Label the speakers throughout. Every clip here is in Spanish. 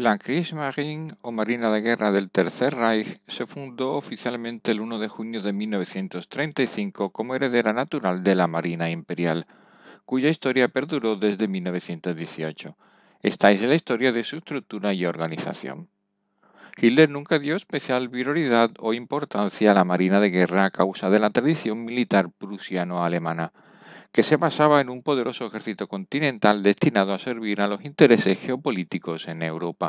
Speaker 1: La Kriegsmarine o Marina de Guerra del Tercer Reich se fundó oficialmente el 1 de junio de 1935 como heredera natural de la Marina Imperial, cuya historia perduró desde 1918. Esta es la historia de su estructura y organización. Hitler nunca dio especial prioridad o importancia a la Marina de Guerra a causa de la tradición militar prusiano-alemana que se basaba en un poderoso ejército continental destinado a servir a los intereses geopolíticos en Europa.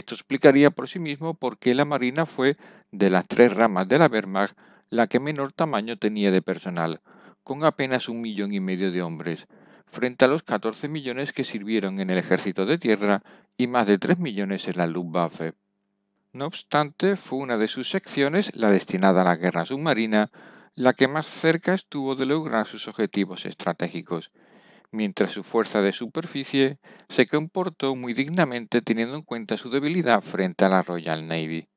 Speaker 1: Esto explicaría por sí mismo por qué la Marina fue, de las tres ramas de la Wehrmacht, la que menor tamaño tenía de personal, con apenas un millón y medio de hombres, frente a los 14 millones que sirvieron en el ejército de tierra y más de 3 millones en la Luftwaffe. No obstante, fue una de sus secciones, la destinada a la guerra submarina, la que más cerca estuvo de lograr sus objetivos estratégicos, mientras su fuerza de superficie se comportó muy dignamente teniendo en cuenta su debilidad frente a la Royal Navy.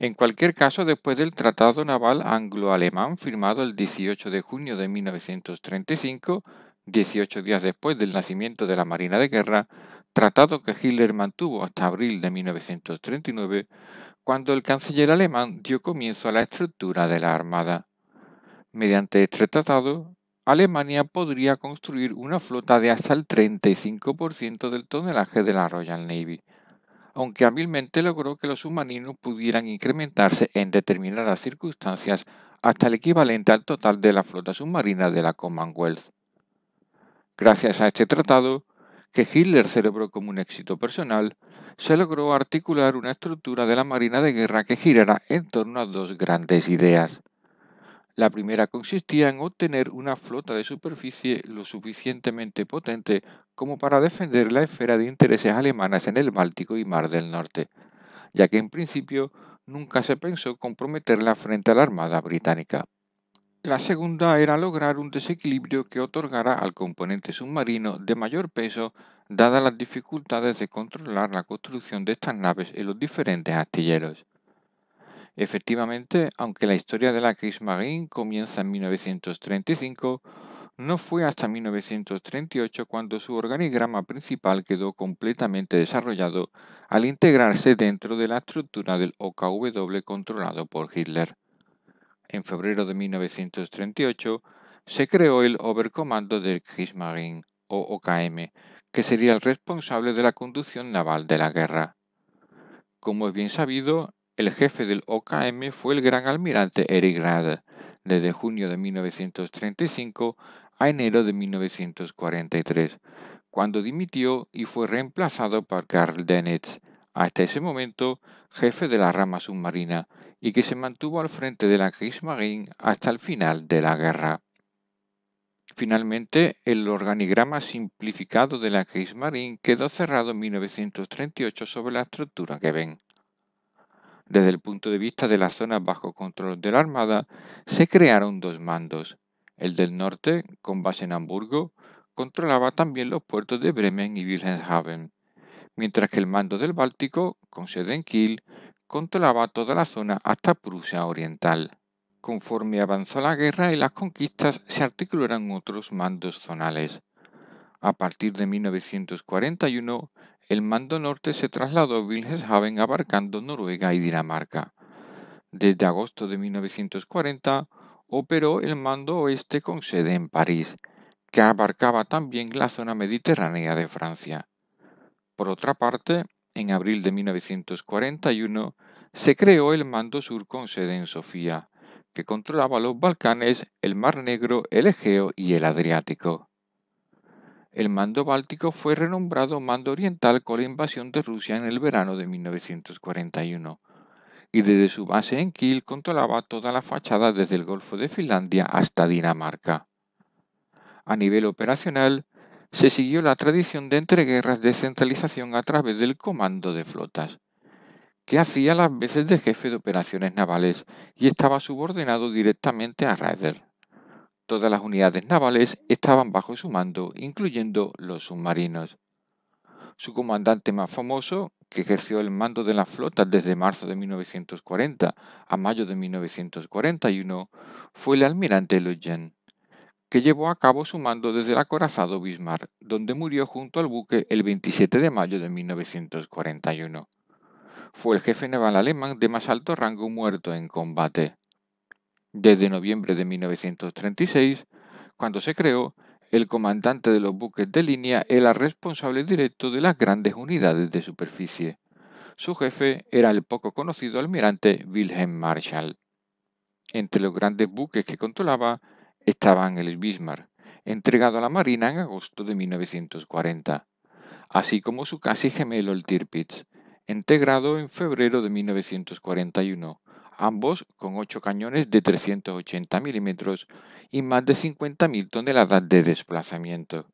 Speaker 1: En cualquier caso, después del Tratado Naval Anglo-Alemán firmado el 18 de junio de 1935, 18 días después del nacimiento de la Marina de Guerra, tratado que Hitler mantuvo hasta abril de 1939, cuando el canciller alemán dio comienzo a la estructura de la Armada. Mediante este tratado, Alemania podría construir una flota de hasta el 35% del tonelaje de la Royal Navy, aunque hábilmente logró que los submarinos pudieran incrementarse en determinadas circunstancias hasta el equivalente al total de la flota submarina de la Commonwealth. Gracias a este tratado, que Hitler celebró como un éxito personal, se logró articular una estructura de la Marina de Guerra que girara en torno a dos grandes ideas. La primera consistía en obtener una flota de superficie lo suficientemente potente como para defender la esfera de intereses alemanas en el Báltico y Mar del Norte, ya que en principio nunca se pensó comprometerla frente a la Armada británica. La segunda era lograr un desequilibrio que otorgara al componente submarino de mayor peso, dadas las dificultades de controlar la construcción de estas naves en los diferentes astilleros. Efectivamente, aunque la historia de la Kriegsmarine comienza en 1935, no fue hasta 1938 cuando su organigrama principal quedó completamente desarrollado al integrarse dentro de la estructura del OKW controlado por Hitler. En febrero de 1938 se creó el Oberkommando der Kriegsmarine, o OKM, que sería el responsable de la conducción naval de la guerra. Como es bien sabido, el jefe del OKM fue el gran almirante Eric desde junio de 1935 a enero de 1943, cuando dimitió y fue reemplazado por Karl Dennett, hasta ese momento jefe de la rama submarina, y que se mantuvo al frente de la Kriegsmarine hasta el final de la guerra. Finalmente, el organigrama simplificado de la Kriegsmarine quedó cerrado en 1938 sobre la estructura que ven. Desde el punto de vista de las zonas bajo control de la Armada, se crearon dos mandos. El del norte, con base en Hamburgo, controlaba también los puertos de Bremen y Wilhelmshaven, mientras que el mando del Báltico, con sede en Kiel, controlaba toda la zona hasta Prusia Oriental. Conforme avanzó la guerra y las conquistas, se articularon otros mandos zonales. A partir de 1941, el mando norte se trasladó a Wilhelmshaven abarcando Noruega y Dinamarca. Desde agosto de 1940 operó el mando oeste con sede en París, que abarcaba también la zona mediterránea de Francia. Por otra parte, en abril de 1941 se creó el mando sur con sede en Sofía, que controlaba los Balcanes, el Mar Negro, el Egeo y el Adriático el mando báltico fue renombrado mando oriental con la invasión de Rusia en el verano de 1941, y desde su base en Kiel controlaba toda la fachada desde el Golfo de Finlandia hasta Dinamarca. A nivel operacional, se siguió la tradición de entreguerras de centralización a través del comando de flotas, que hacía las veces de jefe de operaciones navales y estaba subordinado directamente a Raeder. Todas las unidades navales estaban bajo su mando, incluyendo los submarinos. Su comandante más famoso, que ejerció el mando de la flota desde marzo de 1940 a mayo de 1941, fue el almirante Lütjens, que llevó a cabo su mando desde el acorazado Bismarck, donde murió junto al buque el 27 de mayo de 1941. Fue el jefe naval alemán de más alto rango muerto en combate desde noviembre de 1936, cuando se creó, el comandante de los buques de línea era responsable directo de las grandes unidades de superficie. Su jefe era el poco conocido almirante Wilhelm Marshall. Entre los grandes buques que controlaba estaban el Bismarck, entregado a la Marina en agosto de 1940, así como su casi gemelo el Tirpitz, integrado en febrero de 1941 ambos con 8 cañones de 380 milímetros y más de 50.000 toneladas de desplazamiento.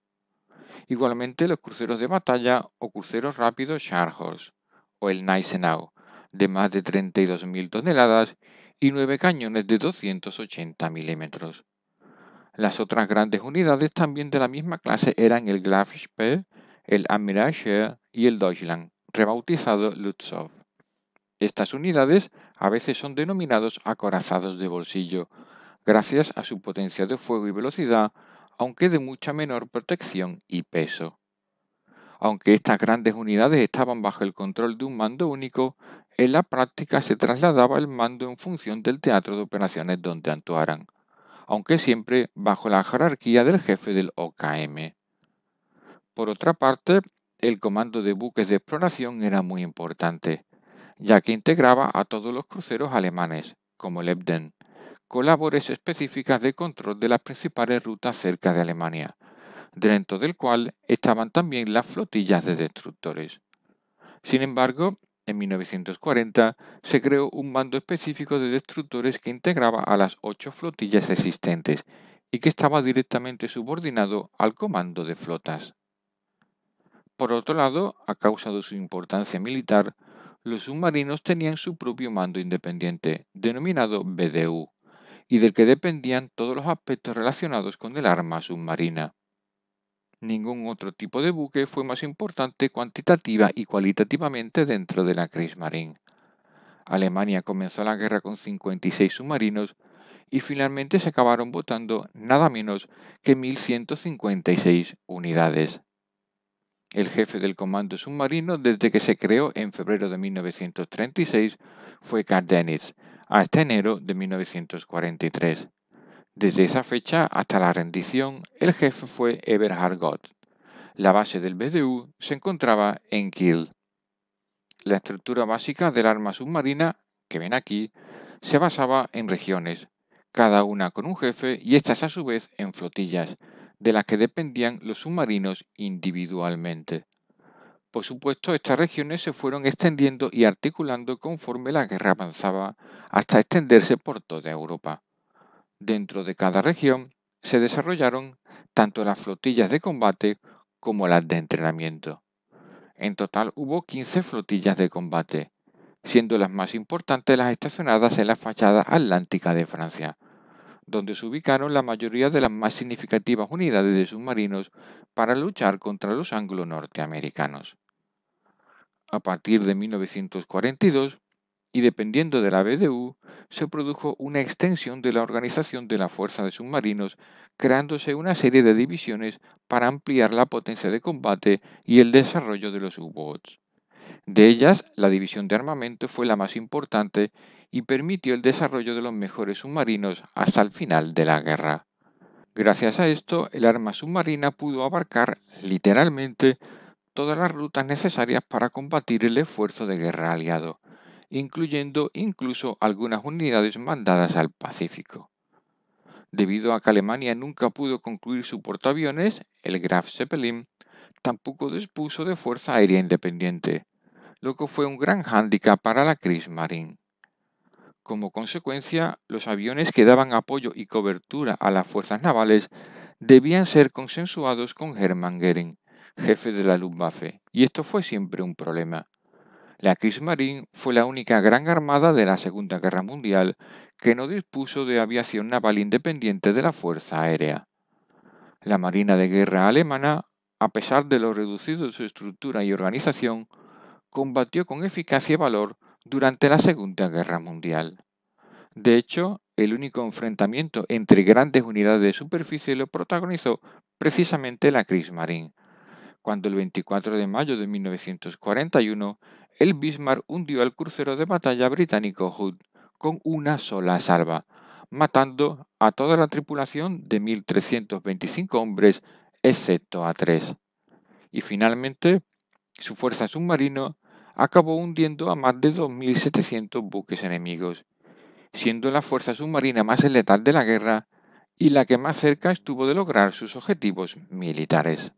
Speaker 1: Igualmente los cruceros de batalla o cruceros rápidos Scharnhorst o el Neisenau de más de 32.000 toneladas y 9 cañones de 280 milímetros. Las otras grandes unidades también de la misma clase eran el Graf Speer, el Admiral Scheer y el Deutschland, rebautizado Lutzow. Estas unidades a veces son denominados acorazados de bolsillo, gracias a su potencia de fuego y velocidad, aunque de mucha menor protección y peso. Aunque estas grandes unidades estaban bajo el control de un mando único, en la práctica se trasladaba el mando en función del teatro de operaciones donde actuaran, aunque siempre bajo la jerarquía del jefe del OKM. Por otra parte, el comando de buques de exploración era muy importante ya que integraba a todos los cruceros alemanes, como el Ebden, con específicas de control de las principales rutas cerca de Alemania, dentro del cual estaban también las flotillas de destructores. Sin embargo, en 1940 se creó un mando específico de destructores que integraba a las ocho flotillas existentes y que estaba directamente subordinado al comando de flotas. Por otro lado, a causa de su importancia militar, los submarinos tenían su propio mando independiente, denominado BDU, y del que dependían todos los aspectos relacionados con el arma submarina. Ningún otro tipo de buque fue más importante cuantitativa y cualitativamente dentro de la Kriegsmarine. Alemania comenzó la guerra con 56 submarinos y finalmente se acabaron votando nada menos que 1.156 unidades el jefe del comando submarino desde que se creó en febrero de 1936, fue Carl hasta enero de 1943. Desde esa fecha hasta la rendición, el jefe fue Eberhard Gott. La base del BDU se encontraba en Kiel. La estructura básica del arma submarina, que ven aquí, se basaba en regiones, cada una con un jefe y estas a su vez en flotillas, de las que dependían los submarinos individualmente. Por supuesto, estas regiones se fueron extendiendo y articulando conforme la guerra avanzaba hasta extenderse por toda Europa. Dentro de cada región se desarrollaron tanto las flotillas de combate como las de entrenamiento. En total hubo 15 flotillas de combate, siendo las más importantes las estacionadas en la fachada atlántica de Francia, donde se ubicaron la mayoría de las más significativas unidades de submarinos para luchar contra los anglo-norteamericanos. A partir de 1942, y dependiendo de la BDU, se produjo una extensión de la organización de la Fuerza de Submarinos, creándose una serie de divisiones para ampliar la potencia de combate y el desarrollo de los U-Boats. De ellas, la división de armamento fue la más importante y permitió el desarrollo de los mejores submarinos hasta el final de la guerra. Gracias a esto, el arma submarina pudo abarcar literalmente todas las rutas necesarias para combatir el esfuerzo de guerra aliado, incluyendo incluso algunas unidades mandadas al Pacífico. Debido a que Alemania nunca pudo concluir su portaaviones, el Graf Zeppelin tampoco dispuso de fuerza aérea independiente, lo que fue un gran hándicap para la Kriegsmarine. Como consecuencia, los aviones que daban apoyo y cobertura a las fuerzas navales debían ser consensuados con Hermann Goering, jefe de la Luftwaffe, y esto fue siempre un problema. La Kriegsmarine fue la única gran armada de la Segunda Guerra Mundial que no dispuso de aviación naval independiente de la Fuerza Aérea. La Marina de Guerra alemana, a pesar de lo reducido de su estructura y organización, combatió con eficacia y valor durante la Segunda Guerra Mundial. De hecho, el único enfrentamiento entre grandes unidades de superficie lo protagonizó precisamente la Kriegsmarine, cuando el 24 de mayo de 1941 el Bismarck hundió al crucero de batalla británico Hood con una sola salva, matando a toda la tripulación de 1.325 hombres, excepto a tres. Y finalmente, su fuerza submarino acabó hundiendo a más de 2.700 buques enemigos, siendo la fuerza submarina más letal de la guerra y la que más cerca estuvo de lograr sus objetivos militares.